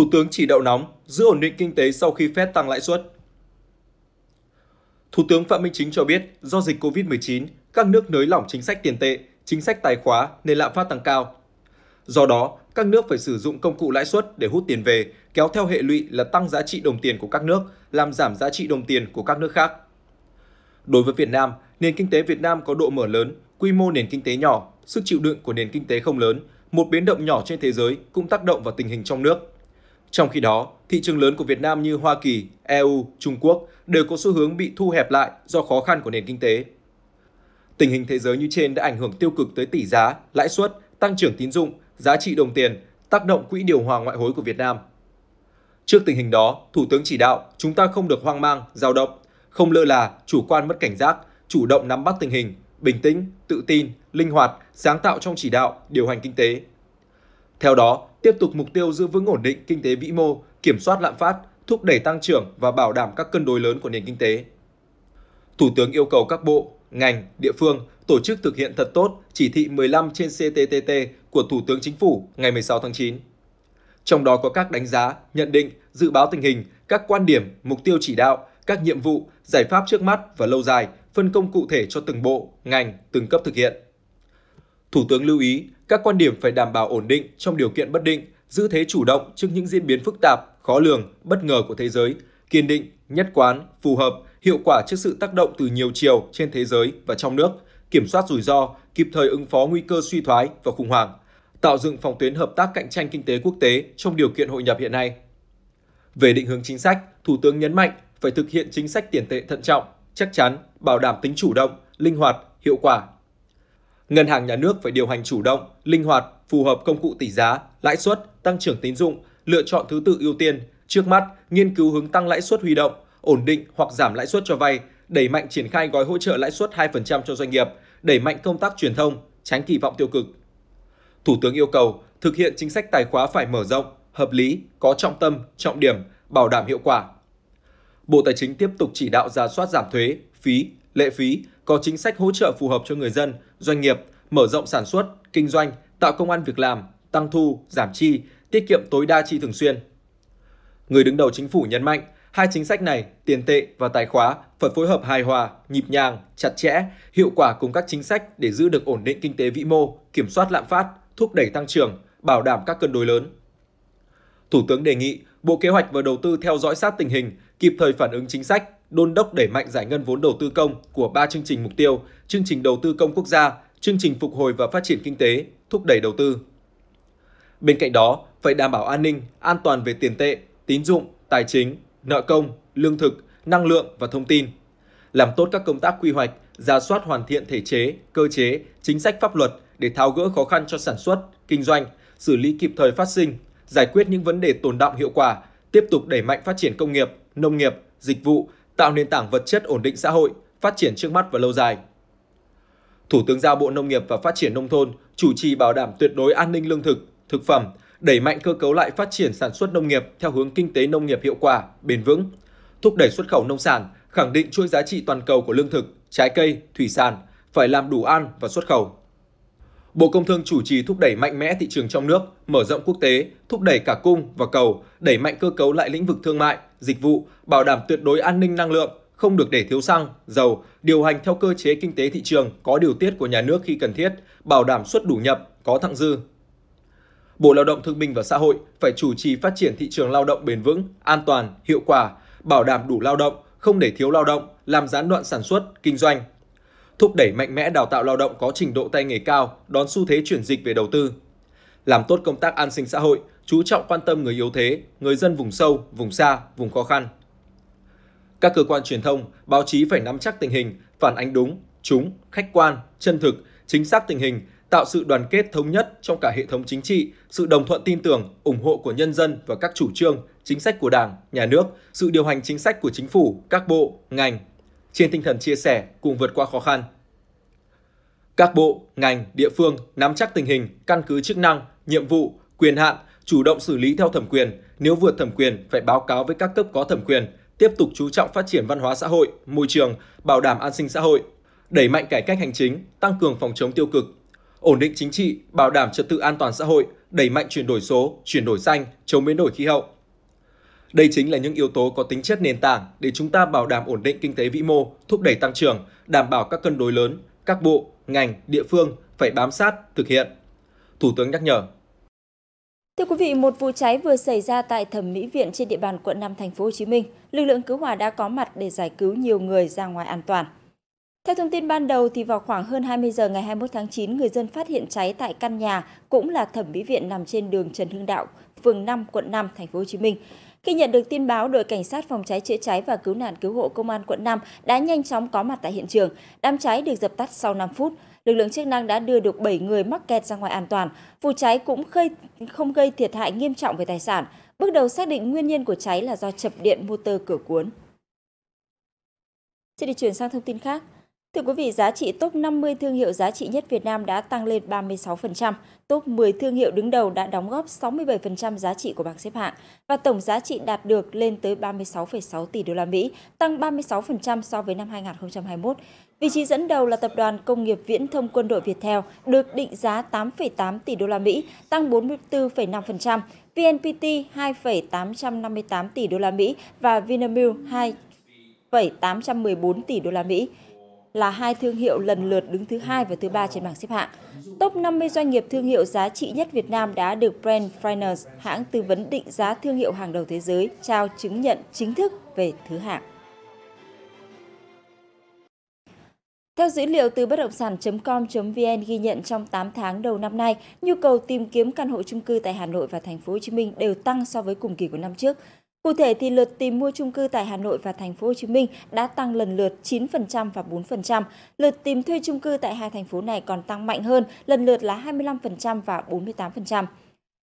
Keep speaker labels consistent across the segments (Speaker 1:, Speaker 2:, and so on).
Speaker 1: Thủ tướng chỉ đạo nóng, giữ ổn định kinh tế sau khi Fed tăng lãi suất. Thủ tướng Phạm Minh Chính cho biết, do dịch COVID-19, các nước nới lỏng chính sách tiền tệ, chính sách tài khóa nên lạm phát tăng cao. Do đó, các nước phải sử dụng công cụ lãi suất để hút tiền về, kéo theo hệ lụy là tăng giá trị đồng tiền của các nước, làm giảm giá trị đồng tiền của các nước khác. Đối với Việt Nam, nền kinh tế Việt Nam có độ mở lớn, quy mô nền kinh tế nhỏ, sức chịu đựng của nền kinh tế không lớn, một biến động nhỏ trên thế giới cũng tác động vào tình hình trong nước. Trong khi đó, thị trường lớn của Việt Nam như Hoa Kỳ, EU, Trung Quốc đều có xu hướng bị thu hẹp lại do khó khăn của nền kinh tế. Tình hình thế giới như trên đã ảnh hưởng tiêu cực tới tỷ giá, lãi suất, tăng trưởng tín dụng, giá trị đồng tiền, tác động quỹ điều hòa ngoại hối của Việt Nam. Trước tình hình đó, Thủ tướng chỉ đạo chúng ta không được hoang mang, dao động, không lơ là, chủ quan mất cảnh giác, chủ động nắm bắt tình hình, bình tĩnh, tự tin, linh hoạt, sáng tạo trong chỉ đạo, điều hành kinh tế, theo đó, tiếp tục mục tiêu giữ vững ổn định kinh tế vĩ mô, kiểm soát lạm phát, thúc đẩy tăng trưởng và bảo đảm các cân đối lớn của nền kinh tế. Thủ tướng yêu cầu các bộ, ngành, địa phương tổ chức thực hiện thật tốt chỉ thị 15 trên CTTT của Thủ tướng Chính phủ ngày 16 tháng 9. Trong đó có các đánh giá, nhận định, dự báo tình hình, các quan điểm, mục tiêu chỉ đạo, các nhiệm vụ, giải pháp trước mắt và lâu dài, phân công cụ thể cho từng bộ, ngành, từng cấp thực hiện. Thủ tướng lưu ý các quan điểm phải đảm bảo ổn định trong điều kiện bất định, giữ thế chủ động trước những diễn biến phức tạp, khó lường, bất ngờ của thế giới, kiên định, nhất quán, phù hợp, hiệu quả trước sự tác động từ nhiều chiều trên thế giới và trong nước, kiểm soát rủi ro, kịp thời ứng phó nguy cơ suy thoái và khủng hoảng, tạo dựng phòng tuyến hợp tác cạnh tranh kinh tế quốc tế trong điều kiện hội nhập hiện nay. Về định hướng chính sách, Thủ tướng nhấn mạnh phải thực hiện chính sách tiền tệ thận trọng, chắc chắn, bảo đảm tính chủ động, linh hoạt, hiệu quả Ngân hàng nhà nước phải điều hành chủ động, linh hoạt, phù hợp công cụ tỷ giá, lãi suất, tăng trưởng tín dụng, lựa chọn thứ tự ưu tiên, trước mắt nghiên cứu hướng tăng lãi suất huy động, ổn định hoặc giảm lãi suất cho vay, đẩy mạnh triển khai gói hỗ trợ lãi suất 2% cho doanh nghiệp, đẩy mạnh công tác truyền thông, tránh kỳ vọng tiêu cực. Thủ tướng yêu cầu thực hiện chính sách tài khóa phải mở rộng, hợp lý, có trọng tâm, trọng điểm, bảo đảm hiệu quả. Bộ Tài chính tiếp tục chỉ đạo ra soát giảm thuế, phí, lệ phí, có chính sách hỗ trợ phù hợp cho người dân, doanh nghiệp, mở rộng sản xuất, kinh doanh, tạo công an việc làm, tăng thu, giảm chi, tiết kiệm tối đa chi thường xuyên. Người đứng đầu chính phủ nhấn mạnh, hai chính sách này, tiền tệ và tài khóa, phải phối hợp hài hòa, nhịp nhàng, chặt chẽ, hiệu quả cùng các chính sách để giữ được ổn định kinh tế vĩ mô, kiểm soát lạm phát, thúc đẩy tăng trưởng, bảo đảm các cân đối lớn. Thủ tướng đề nghị Bộ Kế hoạch và Đầu tư theo dõi sát tình hình, kịp thời phản ứng chính sách, đôn đốc đẩy mạnh giải ngân vốn đầu tư công của ba chương trình mục tiêu, chương trình đầu tư công quốc gia, chương trình phục hồi và phát triển kinh tế, thúc đẩy đầu tư. Bên cạnh đó, phải đảm bảo an ninh, an toàn về tiền tệ, tín dụng, tài chính, nợ công, lương thực, năng lượng và thông tin. Làm tốt các công tác quy hoạch, ra soát hoàn thiện thể chế, cơ chế, chính sách pháp luật để tháo gỡ khó khăn cho sản xuất, kinh doanh, xử lý kịp thời phát sinh, giải quyết những vấn đề tồn động hiệu quả, tiếp tục đẩy mạnh phát triển công nghiệp, nông nghiệp, dịch vụ, tạo nền tảng vật chất ổn định xã hội, phát triển trước mắt và lâu dài. Thủ tướng giao Bộ Nông nghiệp và Phát triển Nông thôn chủ trì bảo đảm tuyệt đối an ninh lương thực, thực phẩm, đẩy mạnh cơ cấu lại phát triển sản xuất nông nghiệp theo hướng kinh tế nông nghiệp hiệu quả, bền vững, thúc đẩy xuất khẩu nông sản, khẳng định chuỗi giá trị toàn cầu của lương thực, trái cây, thủy sản phải làm đủ ăn và xuất khẩu. Bộ Công Thương chủ trì thúc đẩy mạnh mẽ thị trường trong nước, mở rộng quốc tế, thúc đẩy cả cung và cầu, đẩy mạnh cơ cấu lại lĩnh vực thương mại, dịch vụ, bảo đảm tuyệt đối an ninh năng lượng, không được để thiếu xăng, dầu, điều hành theo cơ chế kinh tế thị trường có điều tiết của nhà nước khi cần thiết, bảo đảm xuất đủ nhập, có thặng dư. Bộ Lao động Thương binh và Xã hội phải chủ trì phát triển thị trường lao động bền vững, an toàn, hiệu quả, bảo đảm đủ lao động, không để thiếu lao động, làm gián đoạn sản xuất, kinh doanh, thúc đẩy mạnh mẽ đào tạo lao động có trình độ tay nghề cao, đón xu thế chuyển dịch về đầu tư. Làm tốt công tác an sinh xã hội, chú trọng quan tâm người yếu thế, người dân vùng sâu, vùng xa, vùng khó khăn. Các cơ quan truyền thông, báo chí phải nắm chắc tình hình, phản ánh đúng, trúng, khách quan, chân thực, chính xác tình hình, tạo sự đoàn kết thống nhất trong cả hệ thống chính trị, sự đồng thuận tin tưởng, ủng hộ của nhân dân và các chủ trương, chính sách của Đảng, nhà nước, sự điều hành chính sách của chính phủ, các bộ, ngành, trên tinh thần chia sẻ cùng vượt qua khó khăn. Các bộ, ngành, địa phương nắm chắc tình hình, căn cứ chức năng, nhiệm vụ, quyền hạn, chủ động xử lý theo thẩm quyền, nếu vượt thẩm quyền phải báo cáo với các cấp có thẩm quyền, tiếp tục chú trọng phát triển văn hóa xã hội, môi trường, bảo đảm an sinh xã hội, đẩy mạnh cải cách hành chính, tăng cường phòng chống tiêu cực, ổn định chính trị, bảo đảm trật tự an toàn xã hội, đẩy mạnh chuyển đổi số, chuyển đổi xanh, chống biến đổi khí hậu, đây chính là những yếu tố có tính chất nền tảng để chúng ta bảo đảm ổn định kinh tế vĩ mô, thúc đẩy tăng trưởng, đảm bảo các cân đối lớn, các bộ, ngành, địa phương phải bám sát, thực hiện. Thủ tướng nhắc nhở.
Speaker 2: Thưa quý vị, một vụ cháy vừa xảy ra tại Thẩm Mỹ viện trên địa bàn quận 5 thành phố Hồ Chí Minh. Lực lượng cứu hỏa đã có mặt để giải cứu nhiều người ra ngoài an toàn. Theo thông tin ban đầu thì vào khoảng hơn 20 giờ ngày 21 tháng 9, người dân phát hiện cháy tại căn nhà cũng là thẩm mỹ viện nằm trên đường Trần Hưng Đạo, phường 5, quận 5, thành phố Hồ Chí Minh. Khi nhận được tin báo, đội cảnh sát phòng cháy chữa cháy và cứu nạn cứu hộ công an quận 5 đã nhanh chóng có mặt tại hiện trường. Đám cháy được dập tắt sau 5 phút. Lực lượng chức năng đã đưa được 7 người mắc kẹt ra ngoài an toàn. Vụ cháy cũng khơi không gây thiệt hại nghiêm trọng về tài sản. Bước đầu xác định nguyên nhân của cháy là do chập điện motor cửa cuốn. Xin được chuyển sang thông tin khác. Thưa quý vị, giá trị top 50 thương hiệu giá trị nhất Việt Nam đã tăng lên 36%, top 10 thương hiệu đứng đầu đã đóng góp 67% giá trị của bảng xếp hạng và tổng giá trị đạt được lên tới 36,6 tỷ đô la Mỹ, tăng 36% so với năm 2021. Vị trí dẫn đầu là tập đoàn công nghiệp viễn thông quân đội Viettel được định giá 8,8 tỷ đô la Mỹ, tăng 44,5%, VNPT 2,858 tỷ đô la Mỹ và Vinamilk 2,814 tỷ đô la Mỹ là hai thương hiệu lần lượt đứng thứ hai và thứ ba trên bảng xếp hạng. Top 50 doanh nghiệp thương hiệu giá trị nhất Việt Nam đã được Brand Finance, hãng tư vấn định giá thương hiệu hàng đầu thế giới, trao chứng nhận chính thức về thứ hạng. Theo dữ liệu từ bất động sản.com.vn ghi nhận trong 8 tháng đầu năm nay, nhu cầu tìm kiếm căn hộ chung cư tại Hà Nội và thành phố Hồ Chí Minh đều tăng so với cùng kỳ của năm trước. Cụ thể thì lượt tìm mua chung cư tại Hà Nội và thành phố Hồ Chí Minh đã tăng lần lượt 9% và 4%. Lượt tìm thuê chung cư tại hai thành phố này còn tăng mạnh hơn, lần lượt là 25% và 48%.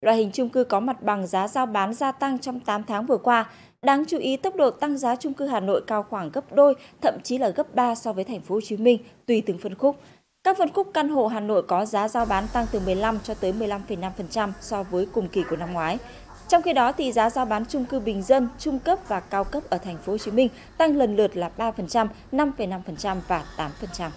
Speaker 2: Loại hình chung cư có mặt bằng giá giao bán gia tăng trong 8 tháng vừa qua. Đáng chú ý tốc độ tăng giá chung cư Hà Nội cao khoảng gấp đôi, thậm chí là gấp 3 so với thành phố Hồ Chí Minh tùy từng phân khúc. Các phân khúc căn hộ Hà Nội có giá giao bán tăng từ 15 cho tới 15,5% so với cùng kỳ của năm ngoái. Trong khi đó thì giá giao bán chung cư bình dân, trung cấp và cao cấp ở thành phố Hồ Chí Minh tăng lần lượt là 3%, 5,5% và 8%.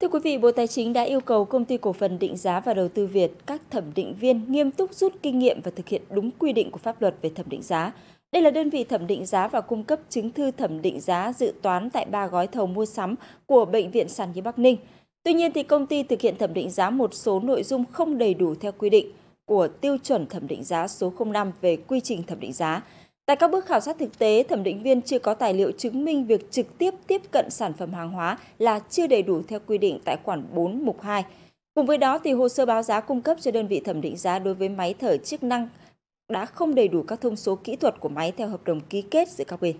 Speaker 2: Thưa quý vị, Bộ Tài chính đã yêu cầu công ty cổ phần định giá và đầu tư Việt, các thẩm định viên nghiêm túc rút kinh nghiệm và thực hiện đúng quy định của pháp luật về thẩm định giá. Đây là đơn vị thẩm định giá và cung cấp chứng thư thẩm định giá dự toán tại ba gói thầu mua sắm của Bệnh viện Sản nhi Bắc Ninh. Tuy nhiên, thì công ty thực hiện thẩm định giá một số nội dung không đầy đủ theo quy định – của tiêu chuẩn thẩm định giá số 05 về quy trình thẩm định giá. Tại các bước khảo sát thực tế, thẩm định viên chưa có tài liệu chứng minh việc trực tiếp tiếp cận sản phẩm hàng hóa là chưa đầy đủ theo quy định tại khoản 4 mục 2. Cùng với đó thì hồ sơ báo giá cung cấp cho đơn vị thẩm định giá đối với máy thở chức năng đã không đầy đủ các thông số kỹ thuật của máy theo hợp đồng ký kết giữa các bên.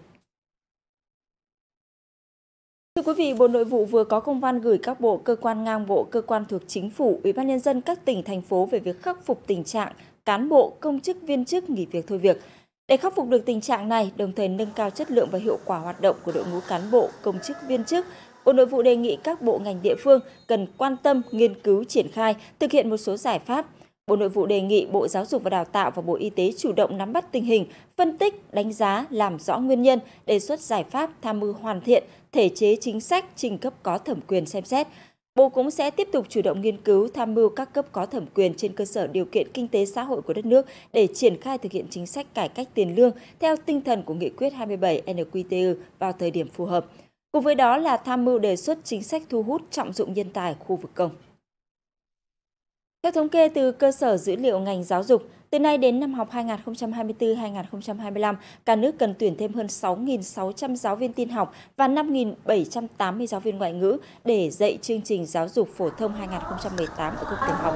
Speaker 2: Thưa quý vị, Bộ Nội vụ vừa có công văn gửi các bộ, cơ quan ngang bộ, cơ quan thuộc chính phủ, Ủy ban nhân dân các tỉnh thành phố về việc khắc phục tình trạng cán bộ, công chức, viên chức nghỉ việc thôi việc. Để khắc phục được tình trạng này, đồng thời nâng cao chất lượng và hiệu quả hoạt động của đội ngũ cán bộ, công chức, viên chức, Bộ Nội vụ đề nghị các bộ ngành địa phương cần quan tâm, nghiên cứu, triển khai, thực hiện một số giải pháp. Bộ Nội vụ đề nghị Bộ Giáo dục và Đào tạo và Bộ Y tế chủ động nắm bắt tình hình, phân tích, đánh giá, làm rõ nguyên nhân, đề xuất giải pháp tham mưu hoàn thiện, thể chế chính sách trình cấp có thẩm quyền xem xét. Bộ cũng sẽ tiếp tục chủ động nghiên cứu tham mưu các cấp có thẩm quyền trên cơ sở điều kiện kinh tế xã hội của đất nước để triển khai thực hiện chính sách cải cách tiền lương theo tinh thần của nghị quyết 27 NQTU vào thời điểm phù hợp. Cùng với đó là tham mưu đề xuất chính sách thu hút trọng dụng nhân tài khu vực công. Theo thống kê từ cơ sở dữ liệu ngành giáo dục, từ nay đến năm học 2024-2025, cả nước cần tuyển thêm hơn 6.600 giáo viên tin học và 5.780 giáo viên ngoại ngữ để dạy chương trình giáo dục phổ thông 2018 ở các tiểu học.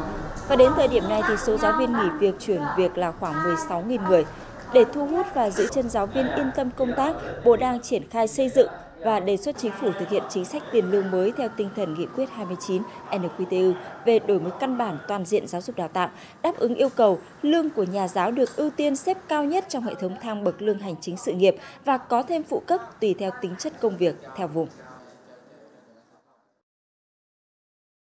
Speaker 2: Và đến thời điểm này thì số giáo viên nghỉ việc chuyển việc là khoảng 16.000 người. Để thu hút và giữ chân giáo viên yên tâm công tác, Bộ đang triển khai xây dựng và đề xuất chính phủ thực hiện chính sách tiền lương mới theo tinh thần nghị quyết 29 NQTU về đổi mới căn bản toàn diện giáo dục đào tạo, đáp ứng yêu cầu lương của nhà giáo được ưu tiên xếp cao nhất trong hệ thống thang bậc lương hành chính sự nghiệp và có thêm phụ cấp tùy theo tính chất công việc theo vùng.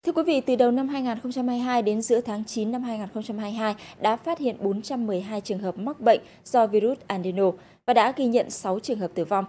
Speaker 2: Thưa quý vị, từ đầu năm 2022 đến giữa tháng 9 năm 2022 đã phát hiện 412 trường hợp mắc bệnh do virus adeno và đã ghi nhận 6 trường hợp tử vong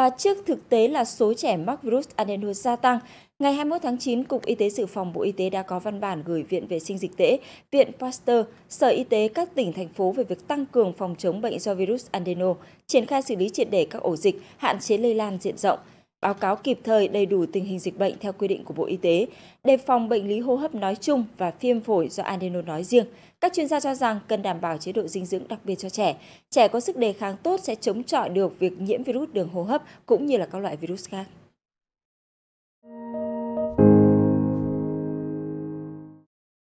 Speaker 2: và trước thực tế là số trẻ mắc virus adenovirus gia tăng, ngày 21 tháng 9, Cục Y tế Dự phòng Bộ Y tế đã có văn bản gửi Viện Vệ sinh Dịch tễ, Viện Pasteur, Sở Y tế các tỉnh, thành phố về việc tăng cường phòng chống bệnh do virus adeno, triển khai xử lý triệt để các ổ dịch, hạn chế lây lan diện rộng – báo cáo kịp thời đầy đủ tình hình dịch bệnh theo quy định của Bộ Y tế, đề phòng bệnh lý hô hấp nói chung và viêm phổi do adeno nói riêng. Các chuyên gia cho rằng cần đảm bảo chế độ dinh dưỡng đặc biệt cho trẻ. Trẻ có sức đề kháng tốt sẽ chống chọi được việc nhiễm virus đường hô hấp cũng như là các loại virus khác.